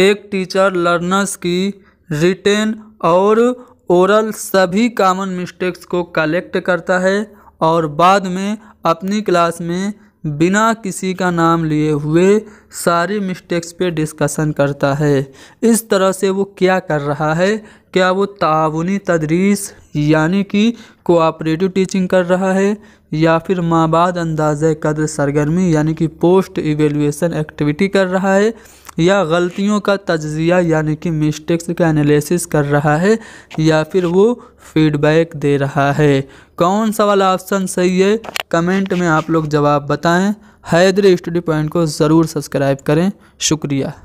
एक teacher learners की written और ओरल सभी कॉमन मिस्टेक्स को कलेक्ट करता है और बाद में अपनी क्लास में बिना किसी का नाम लिए हुए सारी मिस्टेक्स पे डिस्कशन करता है इस तरह से वो क्या कर रहा है क्या वो ताउनी तदरीस यानी कि कोऑपरेटिव टीचिंग कर रहा है या फिर माबाद अंदाज़ कदर सरगर्मी यानी कि पोस्ट इवेलुएसन एक्टिविटी कर रहा है या गलतियों का तजिया यानी कि मिस्टेक्स का एनालिसिस कर रहा है या फिर वो फीडबैक दे रहा है कौन सा वाला ऑप्शन सही है कमेंट में आप लोग जवाब बताएं हैदर स्टडी पॉइंट को ज़रूर सब्सक्राइब करें शुक्रिया